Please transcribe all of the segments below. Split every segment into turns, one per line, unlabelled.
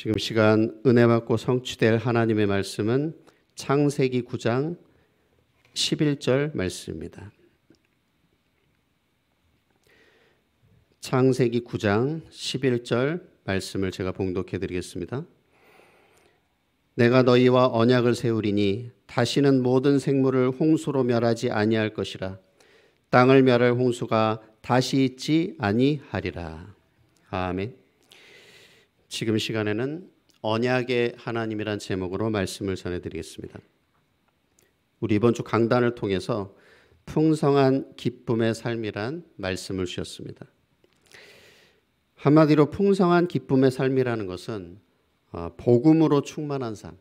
지금 시간 은혜 받고 성취될 하나님의 말씀은 창세기 9장 11절 말씀입니다. 창세기 9장 11절 말씀을 제가 봉독해 드리겠습니다. 내가 너희와 언약을 세우리니 다시는 모든 생물을 홍수로 멸하지 아니할 것이라 땅을 멸할 홍수가 다시 있지 아니하리라. 아멘. 지금 시간에는 언약의 하나님이란 제목으로 말씀을 전해드리겠습니다. 우리 이번 주 강단을 통해서 풍성한 기쁨의 삶이란 말씀을 주셨습니다. 한마디로 풍성한 기쁨의 삶이라는 것은 어, 복음으로 충만한 삶,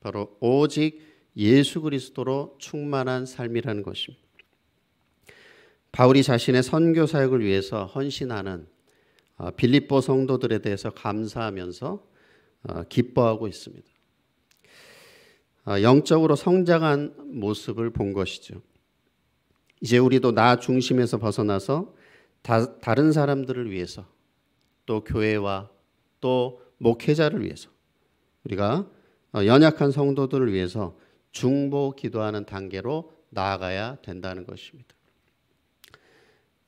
바로 오직 예수 그리스도로 충만한 삶이라는 것입니다. 바울이 자신의 선교 사역을 위해서 헌신하는 아, 빌립보 성도들에 대해서 감사하면서 아, 기뻐하고 있습니다. 아, 영적으로 성장한 모습을 본 것이죠. 이제 우리도 나 중심에서 벗어나서 다, 른 사람들을 위해서 또 교회와 또 목회자를 위해서 우리가 어, 연약한 성도들을 위해서 중보 기도하는 단계로 나아가야 된다는 것입니다.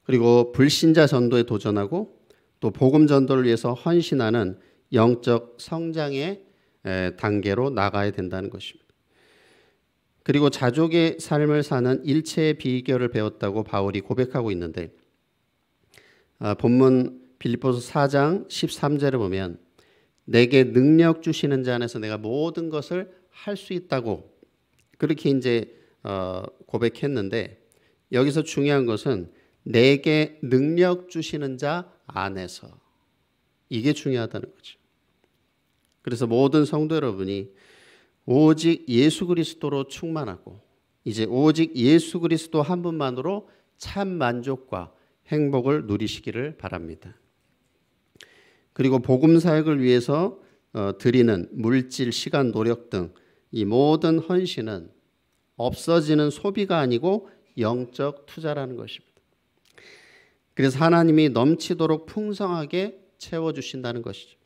그리고 불신자 전도에 도전하고 또 복음 전도를 위해서 헌신하는 영적 성장의 단계로 나가야 된다는 것입니다. 그리고 자족의 삶을 사는 일체의 비결을 배웠다고 바울이 고백하고 있는데 아, 본문 빌립보서 4장 13절을 보면 내게 능력 주시는 자 안에서 내가 모든 것을 할 수 있다고 그렇게 이제 어, 고백했는데 여기서 중요한 것은 내게 능력 주시는 자 안에서 이게 중요하다는 거죠. 그래서 모든 성도 여러분이 오직 예수 그리스도로 충만하고 이제 오직 예수 그리스도 한 분만으로 참 만족과 행복을 누리시기를 바랍니다. 그리고 복음 사역을 위해서 어, 드리는 물질, 시간, 노력 등 이 모든 헌신은 없어지는 소비가 아니고 영적 투자라는 것입니다. 그래서 하나님이 넘치도록 풍성하게 채워주신다는 것이죠.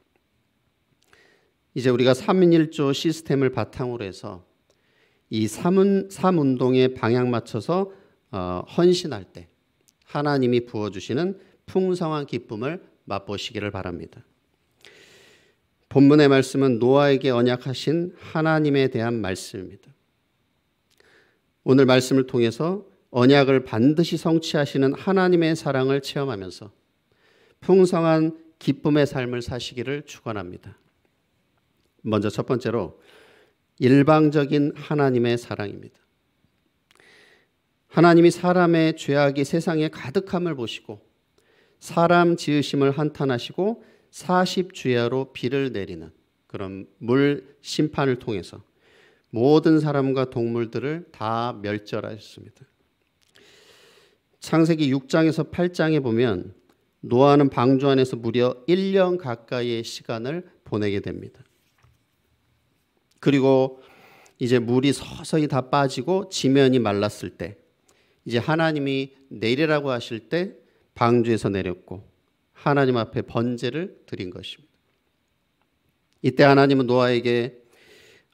이제 우리가 3.1조 시스템을 바탕으로 해서 이 3은, 3운동에 방향 맞춰서 어, 헌신할 때 하나님이 부어주시는 풍성한 기쁨을 맛보시기를 바랍니다. 본문의 말씀은 노아에게 언약하신 하나님에 대한 말씀입니다. 오늘 말씀을 통해서 언약을 반드시 성취하시는 하나님의 사랑을 체험하면서 풍성한 기쁨의 삶을 사시기를 축원합니다. 먼저 첫 번째로 일방적인 하나님의 사랑입니다. 하나님이 사람의 죄악이 세상에 가득함을 보시고 사람 지으심을 한탄하시고 40주야로 비를 내리는 그런 물 심판을 통해서 모든 사람과 동물들을 다 멸절하셨습니다. 창세기 6장에서 8장에 보면 노아는 방주 안에서 무려 1년 가까이의 시간을 보내게 됩니다. 그리고 이제 물이 서서히 다 빠지고 지면이 말랐을 때 이제 하나님이 내리라고 하실 때 방주에서 내렸고 하나님 앞에 번제를 드린 것입니다. 이때 하나님은 노아에게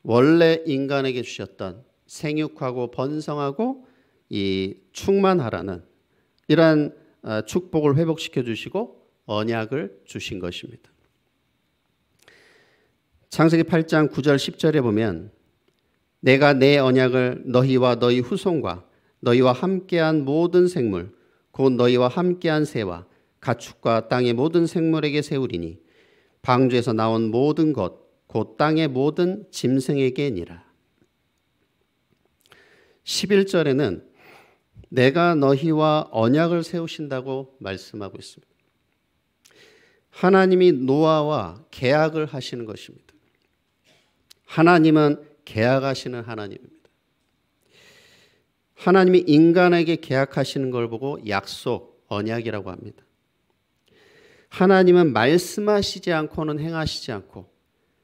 원래 인간에게 주셨던 생육하고 번성하고 이 충만하라는 이러한 어, 축복을 회복시켜 주시고 언약을 주신 것입니다. 창세기 8장 9절 10절에 보면 내가 내 언약을 너희와 너희 후손과 너희와 함께한 모든 생물 곧 너희와 함께한 새와 가축과 땅의 모든 생물에게 세우리니 방주에서 나온 모든 것 곧 땅의 모든 짐승에게니라. 11절에는 내가 너희와 언약을 세우신다고 말씀하고 있습니다. 하나님이 노아와 계약을 하시는 것입니다. 하나님은 계약하시는 하나님입니다. 하나님이 인간에게 계약하시는 걸 보고 약속, 언약이라고 합니다. 하나님은 말씀하시지 않고는 행하시지 않고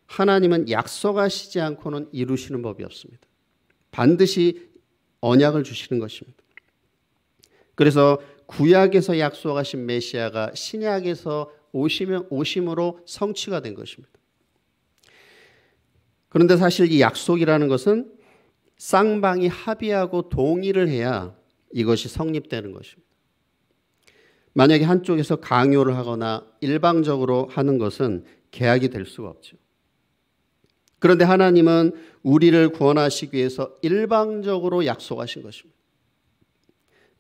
하나님은 약속하시지 않고는 이루시는 법이 없습니다. 반드시 언약을 주시는 것입니다. 그래서 구약에서 약속하신 메시아가 신약에서 오시면 오심으로 성취가 된 것입니다. 그런데 사실 이 약속이라는 것은 쌍방이 합의하고 동의를 해야 이것이 성립되는 것입니다. 만약에 한쪽에서 강요를 하거나 일방적으로 하는 것은 계약이 될 수가 없죠. 그런데 하나님은 우리를 구원하시기 위해서 일방적으로 약속하신 것입니다.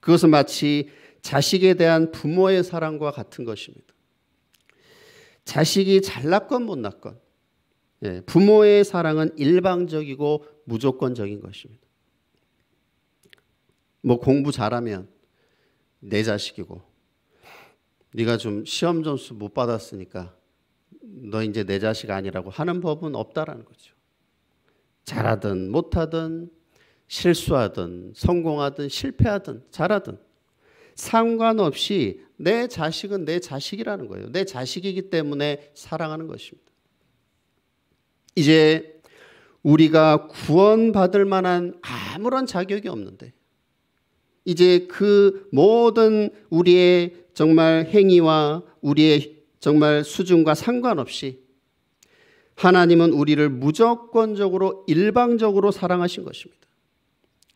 그것은 마치 자식에 대한 부모의 사랑과 같은 것입니다. 자식이 잘났건 못났건 예, 부모의 사랑은 일방적이고 무조건적인 것입니다. 뭐 공부 잘하면 내 자식이고 네가 좀 시험 점수 못 받았으니까 너 이제 내 자식 아니라고 하는 법은 없다라는 거죠. 잘하든 못하든 실수하든 성공하든 실패하든 잘하든 상관없이 내 자식은 내 자식이라는 거예요. 내 자식이기 때문에 사랑하는 것입니다. 이제 우리가 구원받을 만한 아무런 자격이 없는데 이제 그 모든 우리의 정말 행위와 우리의 정말 수준과 상관없이 하나님은 우리를 무조건적으로 일방적으로 사랑하신 것입니다.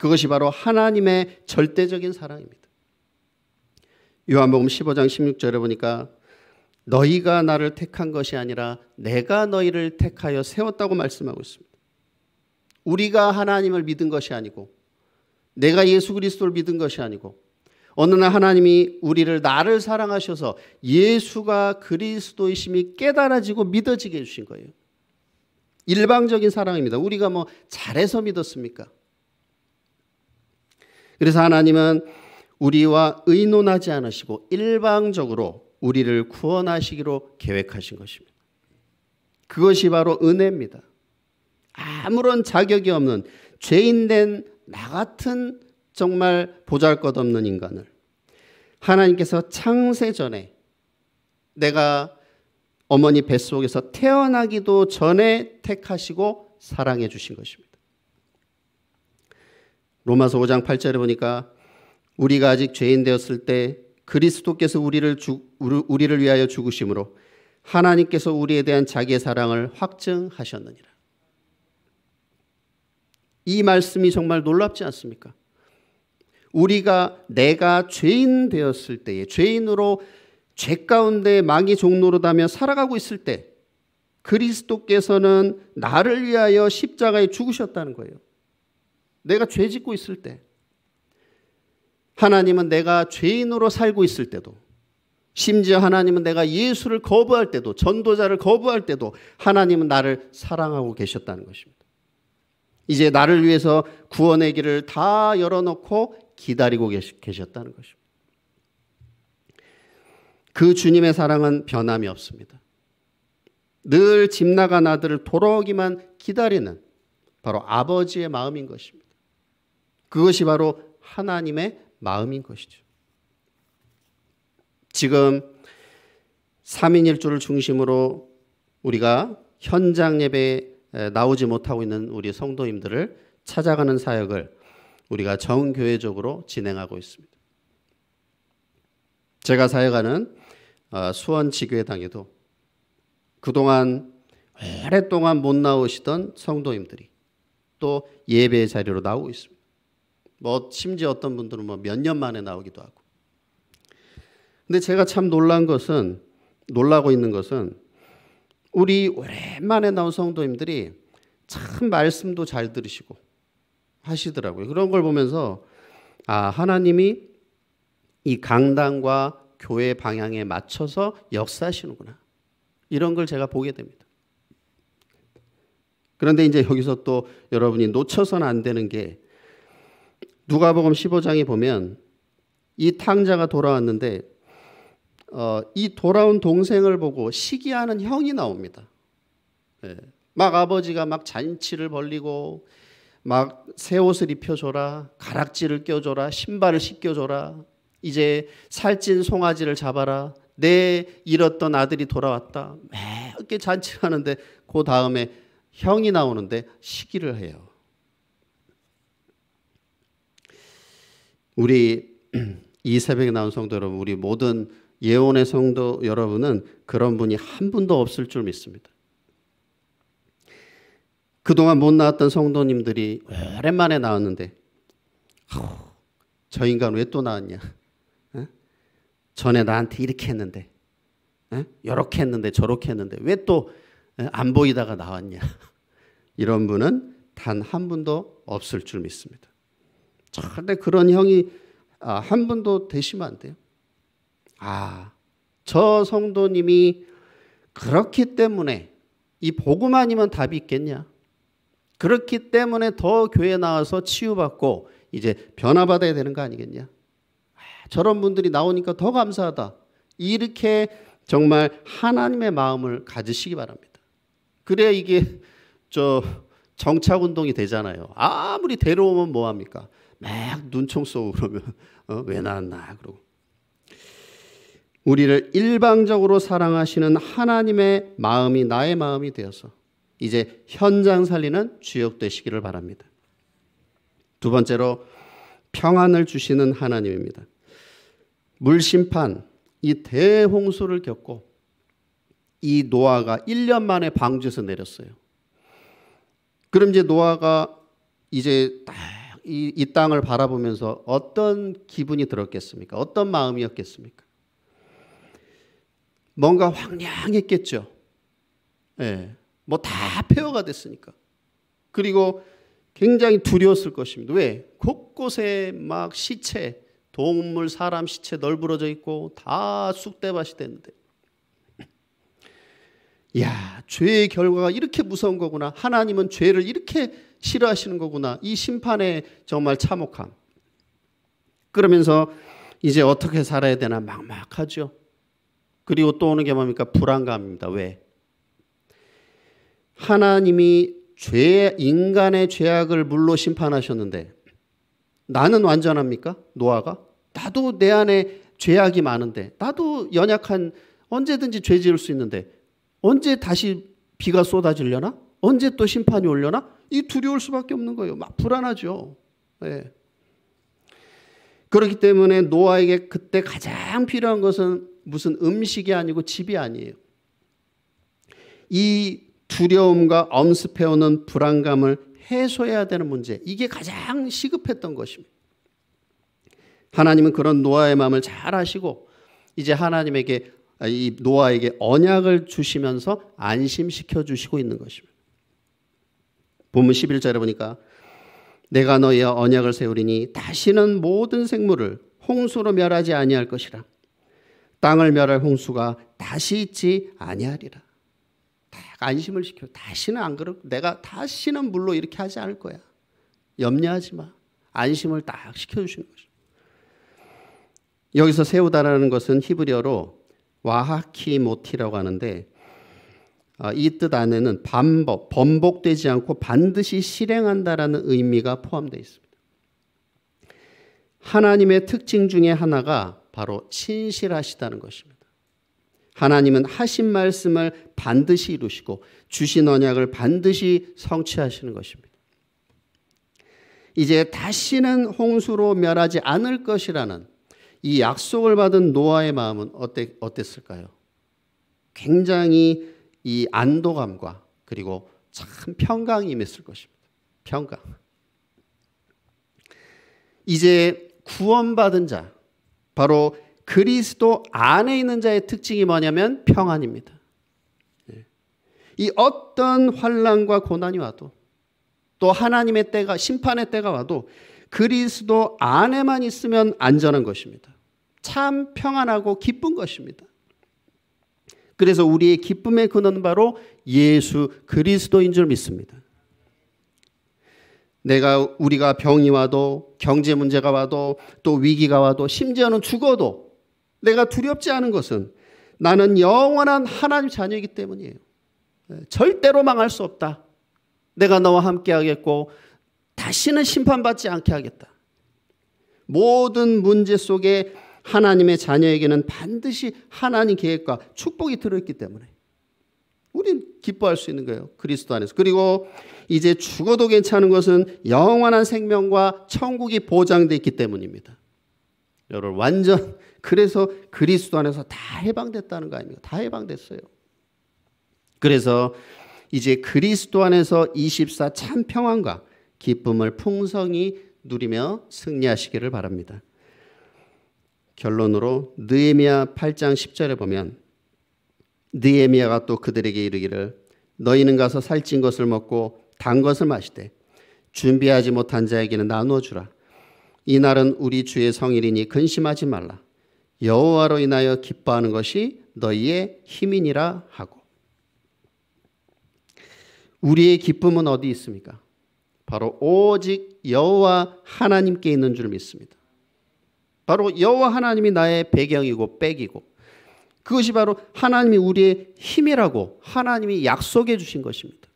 그것이 바로 하나님의 절대적인 사랑입니다. 요한복음 15장 16절에 보니까 너희가 나를 택한 것이 아니라 내가 너희를 택하여 세웠다고 말씀하고 있습니다. 우리가 하나님을 믿은 것이 아니고 내가 예수 그리스도를 믿은 것이 아니고 어느 날 하나님이 우리를 나를 사랑하셔서 예수가 그리스도이심이 깨달아지고 믿어지게 해주신 거예요. 일방적인 사랑입니다. 우리가 뭐 잘해서 믿었습니까? 그래서 하나님은 우리와 의논하지 않으시고 일방적으로 우리를 구원하시기로 계획하신 것입니다. 그것이 바로 은혜입니다. 아무런 자격이 없는 죄인된 나 같은 정말 보잘 것 없는 인간을 하나님께서 창세 전에 내가 어머니 뱃속에서 태어나기도 전에 택하시고 사랑해 주신 것입니다. 로마서 5장 8절에 보니까 우리가 아직 죄인 되었을 때 그리스도께서 우리를 주, 우리를 위하여 죽으심으로 하나님께서 우리에 대한 자기의 사랑을 확증하셨느니라. 이 말씀이 정말 놀랍지 않습니까? 우리가 내가 죄인 되었을 때에 죄인으로 죄 가운데 망이 종로로다며 살아가고 있을 때 그리스도께서는 나를 위하여 십자가에 죽으셨다는 거예요. 내가 죄 짓고 있을 때, 하나님은 내가 죄인으로 살고 있을 때도, 심지어 하나님은 내가 예수를 거부할 때도, 전도자를 거부할 때도, 하나님은 나를 사랑하고 계셨다는 것입니다. 이제 나를 위해서 구원의 길을 다 열어놓고 기다리고 계셨다는 것입니다. 그 주님의 사랑은 변함이 없습니다. 늘 집 나간 아들을 돌아오기만 기다리는 바로 아버지의 마음인 것입니다. 그것이 바로 하나님의 마음인 것이죠. 지금 3인 1조를 중심으로 우리가 현장 예배에 나오지 못하고 있는 우리 성도님들을 찾아가는 사역을 우리가 정교회적으로 진행하고 있습니다. 제가 사역하는 어, 수원 지교회당에도 그동안 오랫동안 못 나오시던 성도님들이 또 예배 자리로 나오고 있습니다. 뭐 심지어 어떤 분들은 뭐 몇 년 만에 나오기도 하고. 근데 제가 참 놀란 것은 놀라고 있는 것은 우리 오랜만에 나온 성도님들이 참 말씀도 잘 들으시고 하시더라고요. 그런 걸 보면서 아, 하나님이 이 강단과 교회 방향에 맞춰서 역사하시는구나. 이런 걸 제가 보게 됩니다. 그런데 이제 여기서 또 여러분이 놓쳐선안 되는 게 누가복음 15장에 보면 이 탕자가 돌아왔는데 어, 이 돌아온 동생을 보고 시기하는 형이 나옵니다. 예. 막 아버지가 막 잔치를 벌리고 막 새 옷을 입혀줘라, 가락지를 껴줘라, 신발을 씻겨줘라, 이제 살찐 송아지를 잡아라, 내 잃었던 아들이 돌아왔다. 매게 잔치를 하는데 그 다음에 형이 나오는데 시기를 해요. 우리 이 새벽에 나온 성도 여러분, 우리 모든 예원의 성도 여러분은 그런 분이 한 분도 없을 줄 믿습니다. 그동안 못 나왔던 성도님들이 오랜만에 나왔는데, 저 인간 왜 또 나왔냐? 전에 나한테 이렇게 했는데, 이렇게 했는데, 저렇게 했는데, 왜 또 안 보이다가 나왔냐? 이런 분은 단 한 분도 없을 줄 믿습니다. 절대 그런 형이 아, 한 분도 되시면 안 돼요. 아, 저 성도님이 그렇기 때문에 이 복음 아니면 답이 있겠냐? 그렇기 때문에 더 교회 나와서 치유받고 이제 변화받아야 되는 거 아니겠냐? 아, 저런 분들이 나오니까 더 감사하다. 이렇게 정말 하나님의 마음을 가지시기 바랍니다. 그래야 이게 저 정착 운동이 되잖아요. 아무리 데려오면 뭐 합니까? 막 눈총 쏘고 그러면 어, 왜 낳았나 그러고 우리를 일방적으로 사랑하시는 하나님의 마음이 나의 마음이 되어서 이제 현장 살리는 주역 되시기를 바랍니다. 두 번째로 평안을 주시는 하나님입니다. 물심판 이 대홍수를 겪고 이 노아가 1년 만에 방주에서 내렸어요. 그럼 이제 노아가 이제 딱 이, 이 땅을 바라보면서 어떤 기분이 들었겠습니까? 어떤 마음이었겠습니까? 뭔가 황량했겠죠. 예. 뭐 다 폐허가 됐으니까. 그리고 굉장히 두려웠을 것입니다. 왜? 곳곳에 막 시체, 동물, 사람 시체 널브러져 있고 다 쑥대밭이 됐는데 야, 죄의 결과가 이렇게 무서운 거구나. 하나님은 죄를 이렇게 싫어하시는 거구나. 이심판에 정말 참혹함. 그러면서 이제 어떻게 살아야 되나 막막하죠. 그리고 또 오는 게 뭡니까? 불안감입니다. 왜? 하나님이 죄, 인간의 죄악을 물로 심판하셨는데 나는 완전합니까? 노아가? 나도 내 안에 죄악이 많은데 나도 연약한 언제든지 죄 지을 수 있는데 언제 다시 비가 쏟아지려나? 언제 또 심판이 올려나? 이 두려울 수밖에 없는 거예요. 막 불안하죠. 네. 그렇기 때문에 노아에게 그때 가장 필요한 것은 무슨 음식이 아니고 집이 아니에요. 이 두려움과 엄습해오는 불안감을 해소해야 되는 문제. 이게 가장 시급했던 것입니다. 하나님은 그런 노아의 마음을 잘 아시고 이제 하나님에게 아, 이 노아에게 언약을 주시면서 안심시켜 주시고 있는 것입니다. 본문 11절에 보니까 내가 너희와 언약을 세우리니 다시는 모든 생물을 홍수로 멸하지 아니할 것이라. 땅을 멸할 홍수가 다시 있지 아니하리라. 안심을 시켜. 다시는 안 그럴 내가 다시는 물로 이렇게 하지 않을 거야. 염려하지 마. 안심을 딱 시켜 주시는 것죠 여기서 세우다라는 것은 히브리어로 와하키모티라고 하는데 아, 이뜻 안에는 반복, 번복되지 않고 반드시 실행한다라는 의미가 포함되어 있습니다. 하나님의 특징 중에 하나가 바로 친실하시다는 것입니다. 하나님은 하신 말씀을 반드시 이루시고 주신 언약을 반드시 성취하시는 것입니다. 이제 다시는 홍수로 멸하지 않을 것이라는 이 약속을 받은 노아의 마음은 어땠, 어땠을까요? 굉장히 이 안도감과 그리고 참 평강이 임했을 것입니다. 평강. 이제 구원받은 자, 바로 그리스도 안에 있는 자의 특징이 뭐냐면 평안입니다. 예. 이 어떤 환란과 고난이 와도 또 하나님의 때가 심판의 때가 와도 그리스도 안에만 있으면 안전한 것입니다. 참 평안하고 기쁜 것입니다. 그래서 우리의 기쁨의 근원 바로 예수 그리스도인 줄 믿습니다. 내가 우리가 병이 와도 경제 문제가 와도 또 위기가 와도 심지어는 죽어도 내가 두렵지 않은 것은 나는 영원한 하나님 자녀이기 때문이에요. 네, 절대로 망할 수 없다. 내가 너와 함께 하겠고 다시는 심판받지 않게 하겠다. 모든 문제 속에 하나님의 자녀에게는 반드시 하나님 계획과 축복이 들어있기 때문에 우린 기뻐할 수 있는 거예요. 그리스도 안에서. 그리고 이제 죽어도 괜찮은 것은 영원한 생명과 천국이 보장되 어 있기 때문입니다. 여러분 완전 그래서 그리스도 안에서 다 해방됐다는 거 아닙니까? 다 해방됐어요. 그래서 이제 그리스도 안에서 24참 평안과 기쁨을 풍성히 누리며 승리하시기를 바랍니다. 결론으로 느헤미야 8장 10절에 보면 느헤미야가 또 그들에게 이르기를 너희는 가서 살찐 것을 먹고 단 것을 마시되 준비하지 못한 자에게는 나누어 주라 이 날은 우리 주의 성일이니 근심하지 말라 여호와로 인하여 기뻐하는 것이 너희의 힘이니라 하고 우리의 기쁨은 어디 있습니까? 바로 오직 여호와 하나님께 있는 줄 믿습니다. 바로 여호와 하나님이 나의 배경이고 백이고 그것이 바로 하나님이 우리의 힘이라고 하나님이 약속해 주신 것입니다.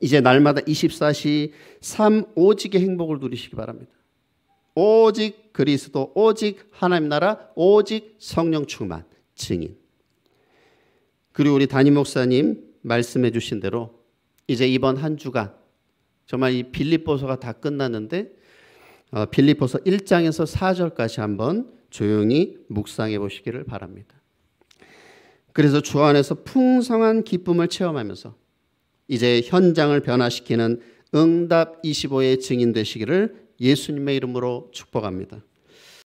이제 날마다 24시 3 오직의 행복을 누리시기 바랍니다. 오직 그리스도, 오직 하나님 나라, 오직 성령 충만, 증인. 그리고 우리 담임 목사님 말씀해 주신 대로 이제 이번 한 주간 정말 이 빌립보서가 다 끝났는데 어, 빌립보서 1장에서 4절까지 한번 조용히 묵상해 보시기를 바랍니다. 그래서 주 안에서 풍성한 기쁨을 체험하면서 이제 현장을 변화시키는 응답 25의 증인 되시기를 예수님의 이름으로 축복합니다.